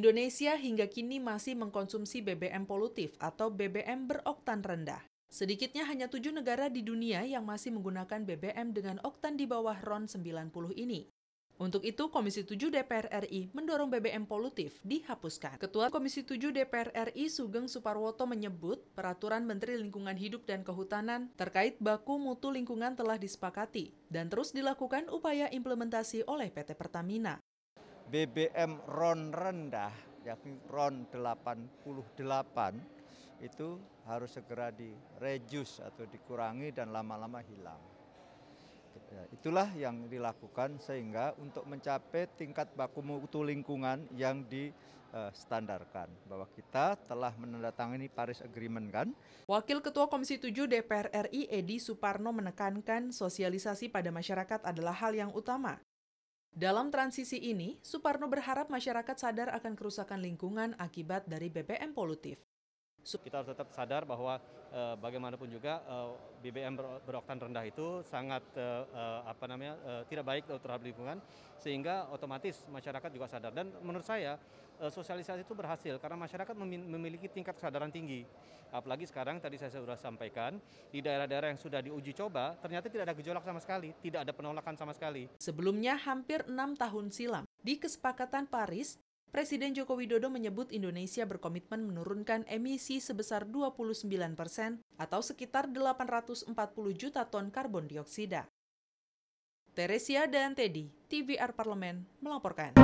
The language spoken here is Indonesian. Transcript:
Indonesia hingga kini masih mengkonsumsi BBM polutif atau BBM beroktan rendah. Sedikitnya hanya tujuh negara di dunia yang masih menggunakan BBM dengan oktan di bawah RON 90 ini. Untuk itu, Komisi 7 DPR RI mendorong BBM polutif dihapuskan. Ketua Komisi 7 DPR RI Sugeng Suparwoto menyebut, peraturan Menteri Lingkungan Hidup dan Kehutanan terkait baku mutu lingkungan telah disepakati dan terus dilakukan upaya implementasi oleh PT Pertamina. BBM RON rendah yakni RON 88 itu harus segera direduce atau dikurangi dan lama-lama hilang. Ya, itulah yang dilakukan sehingga untuk mencapai tingkat baku mutu lingkungan yang distandarkan. Bahwa kita telah menandatangani Paris Agreement kan. Wakil Ketua Komisi 7 DPR RI Edi Suparno menekankan sosialisasi pada masyarakat adalah hal yang utama dalam transisi ini, Suparno berharap masyarakat sadar akan kerusakan lingkungan akibat dari BBM polutif. Kita harus tetap sadar bahwa eh, bagaimanapun juga eh, BBM beroktan rendah itu sangat eh, eh apa namanya eh, tidak baik terhadap lingkungan sehingga otomatis masyarakat juga sadar dan menurut saya eh, sosialisasi itu berhasil karena masyarakat memiliki tingkat kesadaran tinggi. Apalagi sekarang tadi saya sudah sampaikan di daerah-daerah yang sudah diuji coba ternyata tidak ada gejolak sama sekali, tidak ada penolakan sama sekali. Sebelumnya hampir enam tahun silam di Kesepakatan Paris Presiden Joko Widodo menyebut Indonesia berkomitmen menurunkan emisi sebesar 29 persen atau sekitar 840 juta ton karbon dioksida. Teresia dan Teddy, TVR Parlemen, melaporkan.